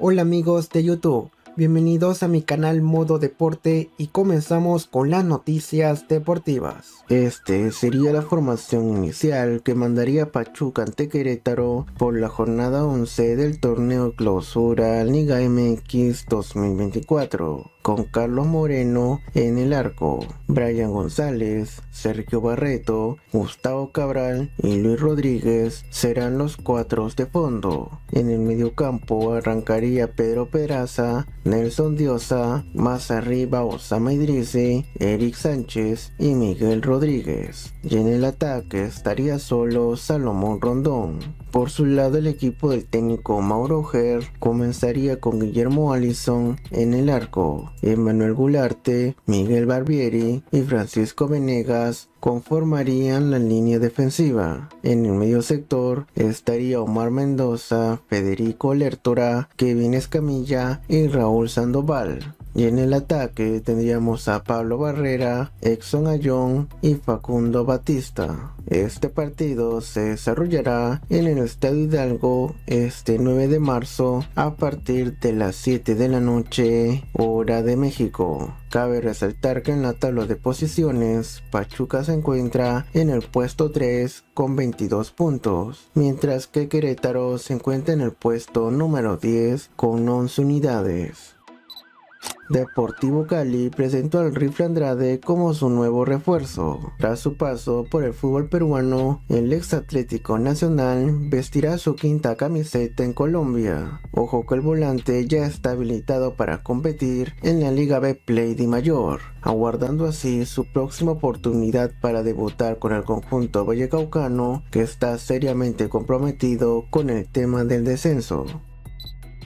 Hola amigos de YouTube, bienvenidos a mi canal Modo Deporte y comenzamos con las noticias deportivas. Este sería la formación inicial que mandaría Pachuca ante Querétaro por la jornada 11 del torneo clausura Liga MX 2024 con Carlos Moreno en el arco, Brian González, Sergio Barreto, Gustavo Cabral y Luis Rodríguez serán los cuatro de fondo. En el mediocampo arrancaría Pedro Peraza, Nelson Diosa, más arriba Osama Idrisi, Eric Sánchez y Miguel Rodríguez. Y en el ataque estaría solo Salomón Rondón. Por su lado, el equipo del técnico Mauro Ger comenzaría con Guillermo Allison en el arco, Emmanuel Gularte, Miguel Barbieri y Francisco Venegas conformarían la línea defensiva. En el medio sector estaría Omar Mendoza, Federico Lertora, Kevin Escamilla y Raúl Sandoval. Y en el ataque tendríamos a Pablo Barrera, Exxon Ayón y Facundo Batista. Este partido se desarrollará en el Estadio Hidalgo este 9 de marzo a partir de las 7 de la noche, hora de México. Cabe resaltar que en la tabla de posiciones, Pachuca se encuentra en el puesto 3 con 22 puntos, mientras que Querétaro se encuentra en el puesto número 10 con 11 unidades. Deportivo Cali presentó al Rifle Andrade como su nuevo refuerzo. Tras su paso por el fútbol peruano, el ex Atlético Nacional vestirá su quinta camiseta en Colombia. Ojo que el volante ya está habilitado para competir en la Liga B Play de Mayor, aguardando así su próxima oportunidad para debutar con el conjunto vallecaucano que está seriamente comprometido con el tema del descenso.